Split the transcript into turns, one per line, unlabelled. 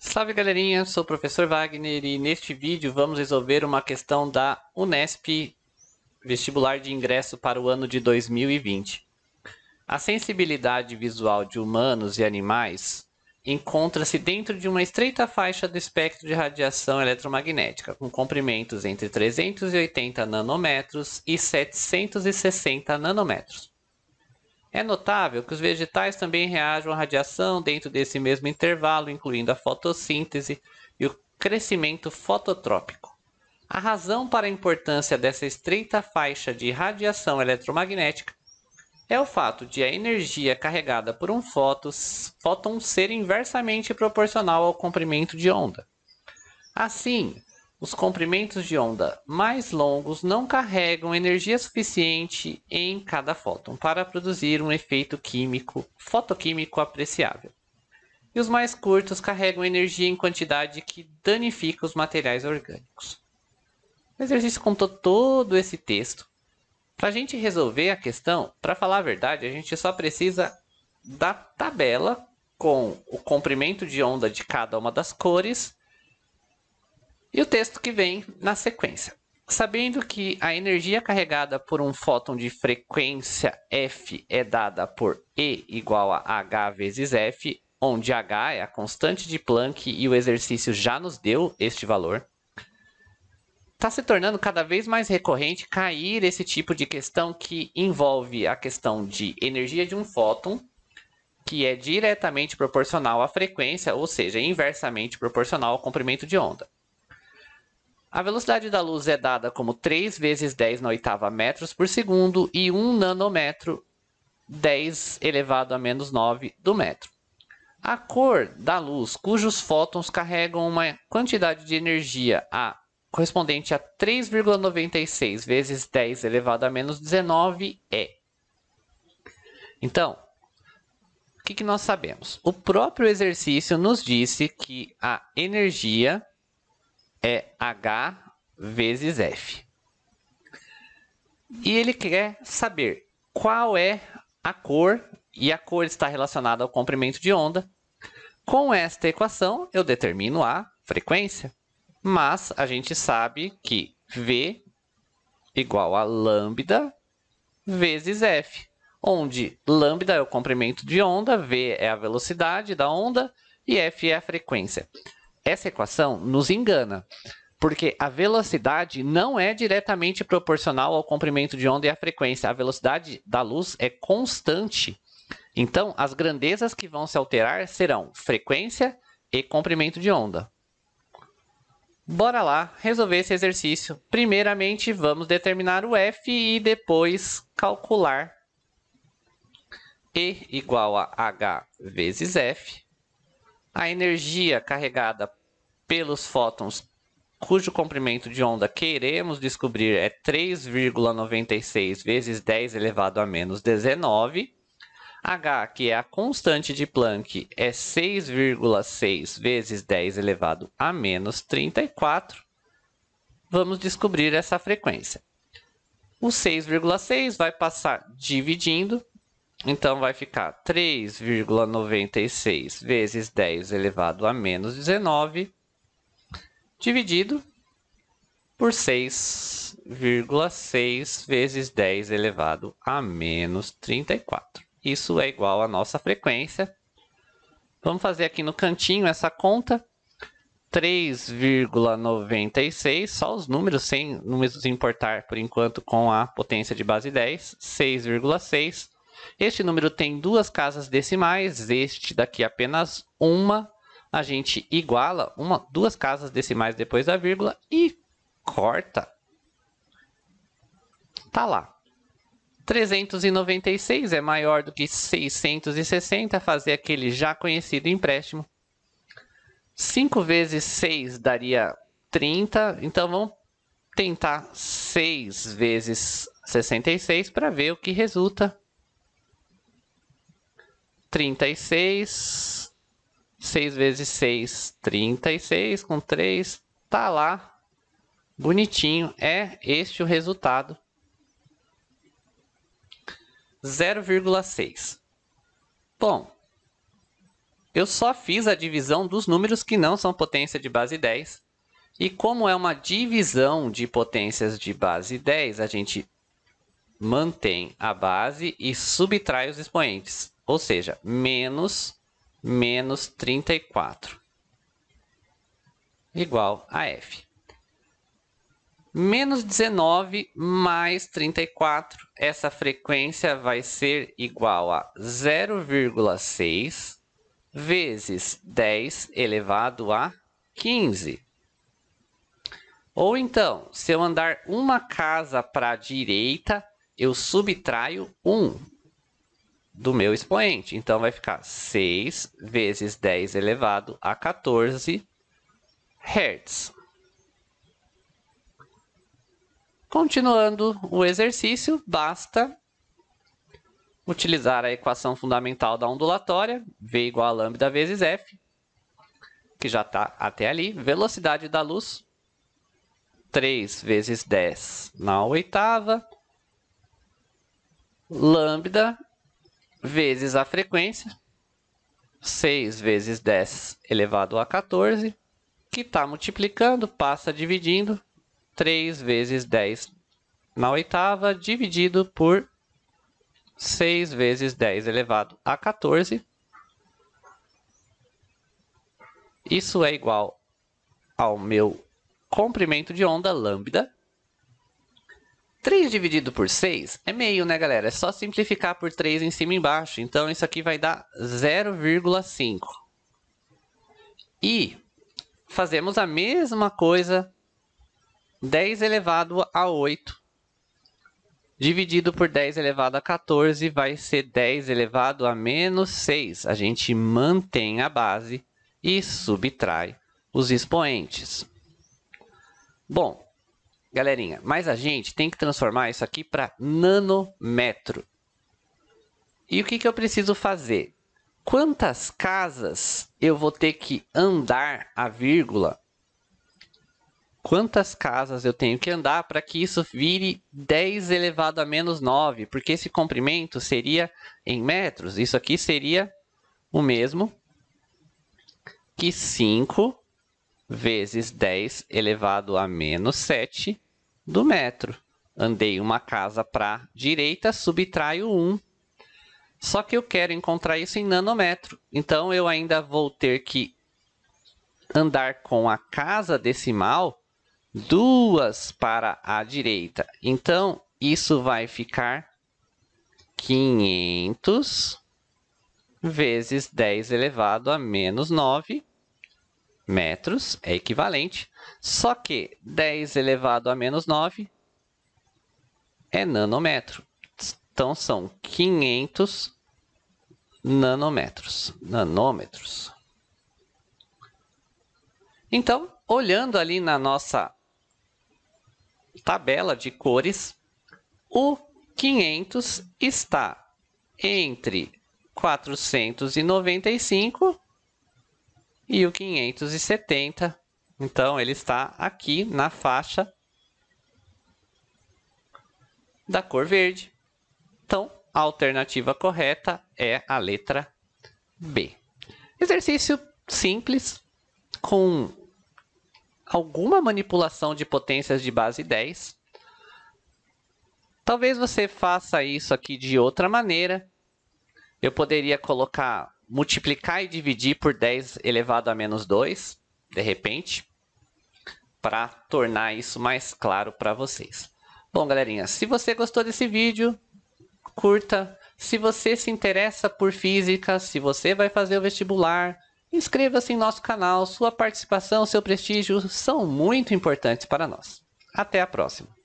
Salve galerinha, sou o professor Wagner e neste vídeo vamos resolver uma questão da Unesp vestibular de ingresso para o ano de 2020. A sensibilidade visual de humanos e animais encontra-se dentro de uma estreita faixa do espectro de radiação eletromagnética, com comprimentos entre 380 nanômetros e 760 nanômetros. É notável que os vegetais também reagem à radiação dentro desse mesmo intervalo, incluindo a fotossíntese e o crescimento fototrópico. A razão para a importância dessa estreita faixa de radiação eletromagnética é o fato de a energia carregada por um fóton ser inversamente proporcional ao comprimento de onda. Assim, os comprimentos de onda mais longos não carregam energia suficiente em cada fóton para produzir um efeito químico fotoquímico apreciável. E os mais curtos carregam energia em quantidade que danifica os materiais orgânicos. O exercício contou todo esse texto. Para a gente resolver a questão, para falar a verdade, a gente só precisa da tabela com o comprimento de onda de cada uma das cores e o texto que vem na sequência. Sabendo que a energia carregada por um fóton de frequência F é dada por E igual a H vezes F, onde H é a constante de Planck e o exercício já nos deu este valor, está se tornando cada vez mais recorrente cair esse tipo de questão que envolve a questão de energia de um fóton, que é diretamente proporcional à frequência, ou seja, inversamente proporcional ao comprimento de onda. A velocidade da luz é dada como 3 vezes 10 na oitava metros por segundo e 1 nanômetro, 10 elevado a menos 9 do metro. A cor da luz, cujos fótons carregam uma quantidade de energia A correspondente a 3,96 vezes 10 elevado a menos 19 é. Então, o que, que nós sabemos? O próprio exercício nos disse que a energia é H vezes F. E ele quer saber qual é a cor, e a cor está relacionada ao comprimento de onda. Com esta equação, eu determino a frequência, mas a gente sabe que V igual a lambda vezes F, onde lambda é o comprimento de onda, V é a velocidade da onda e F é a frequência. Essa equação nos engana, porque a velocidade não é diretamente proporcional ao comprimento de onda e à frequência. A velocidade da luz é constante. Então, as grandezas que vão se alterar serão frequência e comprimento de onda. Bora lá resolver esse exercício. Primeiramente, vamos determinar o F e depois calcular E igual a H vezes F. A energia carregada pelos fótons cujo comprimento de onda queremos descobrir é 3,96 vezes 10 elevado a menos 19. H, que é a constante de Planck, é 6,6 vezes 10 elevado a menos 34. Vamos descobrir essa frequência. O 6,6 vai passar dividindo, então vai ficar 3,96 vezes 10 elevado a menos 19 dividido por 6,6 vezes 10 elevado a menos 34. Isso é igual à nossa frequência. Vamos fazer aqui no cantinho essa conta. 3,96, só os números, sem números importar por enquanto com a potência de base 10, 6,6. Este número tem duas casas decimais, este daqui apenas uma a gente iguala uma, duas casas decimais depois da vírgula e corta. Tá lá. 396 é maior do que 660, fazer aquele já conhecido empréstimo. 5 vezes 6 daria 30, então vamos tentar 6 vezes 66 para ver o que resulta. 36 6 vezes 6, 36, com 3, tá lá, bonitinho, é este o resultado. 0,6. Bom, eu só fiz a divisão dos números que não são potência de base 10. E como é uma divisão de potências de base 10, a gente mantém a base e subtrai os expoentes. Ou seja, menos menos 34, igual a F. Menos 19 mais 34, essa frequência vai ser igual a 0,6 vezes 10 elevado a 15. Ou então, se eu andar uma casa para a direita, eu subtraio 1 do meu expoente. Então, vai ficar 6 vezes 10 elevado a 14 Hz. Continuando o exercício, basta utilizar a equação fundamental da ondulatória, V igual a lambda vezes F, que já está até ali, velocidade da luz, 3 vezes 10 na oitava, λ vezes a frequência, 6 vezes 10 elevado a 14, que está multiplicando, passa dividindo, 3 vezes 10 na oitava, dividido por 6 vezes 10 elevado a 14. Isso é igual ao meu comprimento de onda lambda, 3 dividido por 6 é meio, né, galera? É só simplificar por 3 em cima e embaixo. Então, isso aqui vai dar 0,5. E fazemos a mesma coisa 10 elevado a 8 dividido por 10 elevado a 14 vai ser 10 elevado a menos 6. A gente mantém a base e subtrai os expoentes. Bom, Galerinha, mas a gente tem que transformar isso aqui para nanômetro. E o que, que eu preciso fazer? Quantas casas eu vou ter que andar a vírgula? Quantas casas eu tenho que andar para que isso vire 10 elevado a menos 9? Porque esse comprimento seria em metros. Isso aqui seria o mesmo que 5 vezes 10 elevado a menos 7 do metro. Andei uma casa para direita, subtraio 1. Só que eu quero encontrar isso em nanômetro. Então, eu ainda vou ter que andar com a casa decimal duas para a direita. Então, isso vai ficar 500 vezes 10 elevado a menos 9 metros é equivalente, só que 10 elevado a menos 9 é nanômetro. Então, são 500 nanômetros. Nanômetros. Então, olhando ali na nossa tabela de cores, o 500 está entre 495 e o 570. Então ele está aqui na faixa da cor verde. Então a alternativa correta é a letra B. Exercício simples com alguma manipulação de potências de base 10. Talvez você faça isso aqui de outra maneira. Eu poderia colocar multiplicar e dividir por 10 elevado a menos 2, de repente, para tornar isso mais claro para vocês. Bom, galerinha, se você gostou desse vídeo, curta. Se você se interessa por física, se você vai fazer o vestibular, inscreva-se em nosso canal. Sua participação, seu prestígio são muito importantes para nós. Até a próxima!